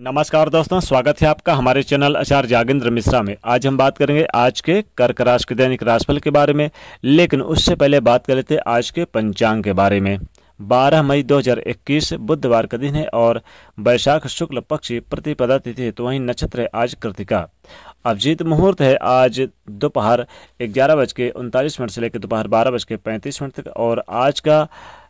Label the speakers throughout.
Speaker 1: नमस्कार दोस्तों स्वागत है आपका हमारे चैनल आचार्य जागेंद्र मिश्रा में आज हम बात करेंगे आज के कर्क राशि के दैनिक राशिफल के बारे में लेकिन उससे पहले बात कर लेते हैं आज के पंचांग के बारे में 12 मई 2021 बुधवार का दिन है और वैशाख शुक्ल पक्ष प्रतिपदा तिथि है तो वहीं नक्षत्र है आज कृतिका अभिजीत मुहूर्त है आज दोपहर ग्यारह बज के उनतालीस मिनट से लेकर दोपहर बारह बज के पैंतीस मिनट तक और आज का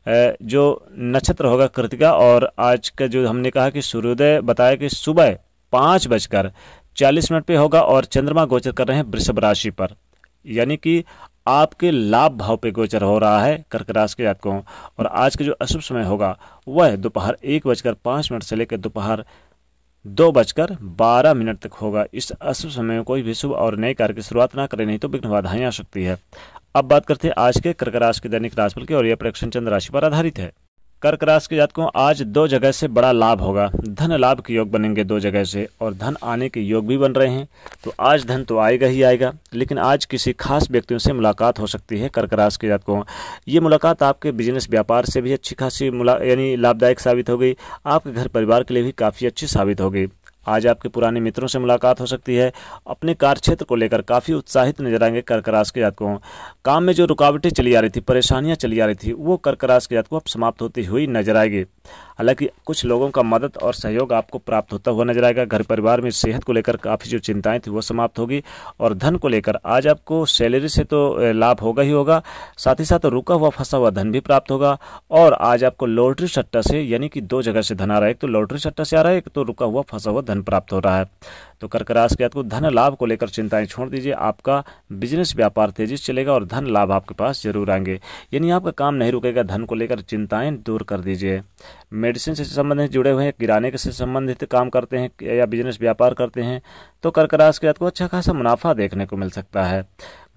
Speaker 1: जो नक्षत्र होगा कृतिका और आज का जो हमने कहा कि सूर्योदय बताया कि सुबह पाँच बजकर चालीस मिनट पे होगा और चंद्रमा गोचर कर रहे हैं वृषभ राशि पर यानी कि आपके लाभ भाव पे गोचर हो रहा है कर्क राशि के जातकों और आज का जो अशुभ समय होगा वह दोपहर एक बजकर पाँच मिनट से लेकर दोपहर दो बजकर बारह मिनट तक होगा इस अशुभ समय में कोई भी शुभ और नए कार्य की शुरुआत ना करें नहीं तो विघ्न बाधाएं आ सकती है अब बात करते हैं आज के कर्क राशि के दैनिक राशिफल की और यह प्रेक्षण चंद्र राशि पर आधारित है कर्क राशि के जातकों आज दो जगह से बड़ा लाभ होगा धन लाभ के योग बनेंगे दो जगह से और धन आने के योग भी बन रहे हैं तो आज धन तो आएगा ही आएगा लेकिन आज किसी खास व्यक्तियों से मुलाकात हो सकती है कर्क राशि के जातकों ये मुलाकात आपके बिजनेस व्यापार से भी अच्छी खासी यानी लाभदायक साबित होगी आपके घर परिवार के लिए भी काफ़ी अच्छी साबित होगी आज आपके पुराने मित्रों से मुलाकात हो सकती है अपने कार्यक्षेत्र को लेकर काफ़ी उत्साहित नजर आएंगे कर्क राश के जातकों काम में जो रुकावटें चली आ रही थी परेशानियां चली आ रही थी वो कर्क राश के जातकों अब समाप्त होती हुई नजर आएगी हालांकि कुछ लोगों का मदद और सहयोग आपको प्राप्त होता हुआ नजर आएगा घर परिवार में सेहत को लेकर काफ़ी जो चिंताएं थी वो समाप्त होगी और धन को लेकर आज आपको सैलरी से तो लाभ होगा ही होगा साथ ही साथ रुका हुआ फंसा हुआ धन भी प्राप्त होगा और आज आपको लॉटरी सट्टा से यानी कि दो जगह से धन आ रहा है एक तो लॉटरी सट्टा से आ रहा है एक तो रुका हुआ फंसा हुआ धन प्राप्त हो रहा है तो कर्क राशि के आपको धन लाभ को लेकर चिंताएं छोड़ दीजिए आपका बिजनेस व्यापार तेजी से चलेगा और धन लाभ आपके पास जरूर आएंगे यानी आपका काम नहीं रुकेगा धन को लेकर चिंताएं दूर कर दीजिए मेडिसिन से संबंधित जुड़े हुए हैं किराने से संबंधित काम करते हैं या बिजनेस व्यापार करते हैं तो कर्क राशि के आपको अच्छा खासा मुनाफा देखने को मिल सकता है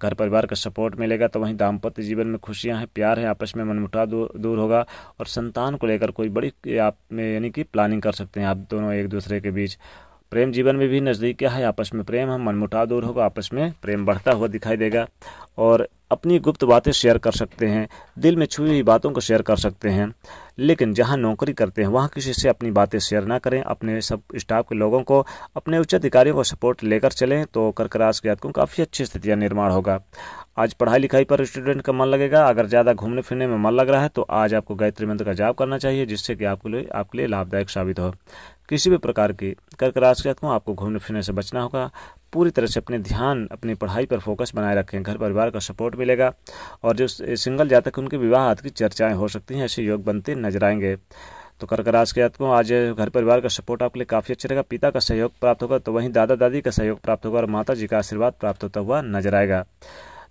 Speaker 1: घर परिवार का सपोर्ट मिलेगा तो वहीं दाम्पत्य जीवन में खुशियां हैं प्यार है आपस में मनमुटाव दूर, होगा और संतान को लेकर कोई बड़ी आप में यानी कि प्लानिंग कर सकते हैं आप दोनों एक दूसरे के बीच प्रेम जीवन में भी नजदीक क्या है आपस में प्रेम हम मनमुटाव दूर होगा आपस में प्रेम बढ़ता हुआ दिखाई देगा और अपनी गुप्त बातें शेयर कर सकते हैं दिल में छुई हुई बातों को शेयर कर सकते हैं लेकिन जहां नौकरी करते हैं वहां किसी से अपनी बातें शेयर ना करें अपने सब स्टाफ के लोगों को अपने उच्च अधिकारियों को सपोर्ट लेकर चलें तो कर्कराश के जातकों काफ़ी अच्छी स्थितियाँ निर्माण होगा आज पढ़ाई लिखाई पर स्टूडेंट का मन लगेगा अगर ज़्यादा घूमने फिरने में मन लग रहा है तो आज आपको गायत्री मंत्र का जाप करना चाहिए जिससे कि आपके लिए आपके लिए लाभदायक साबित हो किसी भी प्रकार की कर्क राशि जातकों आपको घूमने फिरने से बचना होगा पूरी तरह से अपने ध्यान अपनी पढ़ाई पर फोकस बनाए रखें घर परिवार का सपोर्ट मिलेगा और जो सिंगल जातक उनके विवाह आदि की चर्चाएं हो सकती हैं ऐसे योग बनते नजर आएंगे तो कर्क राशि के जातकों आज घर परिवार का सपोर्ट आपके लिए काफी अच्छा रहेगा पिता का सहयोग प्राप्त होगा तो वहीं दादा दादी का सहयोग प्राप्त होगा और माता जी का आशीर्वाद प्राप्त होता हुआ नजर आएगा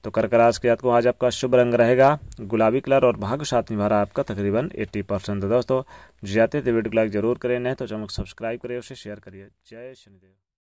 Speaker 1: तो कर्क राशि के जातकों आज आपका शुभ रंग रहेगा गुलाबी कलर और भाग्य साथ निभा रहा आपका तकरीबन एट्टी परसेंट तो दोस्तों जाते थे वीडियो लाइक जरूर करें नहीं तो चमक सब्सक्राइब करिए उसे शेयर करिए जय शनिदेव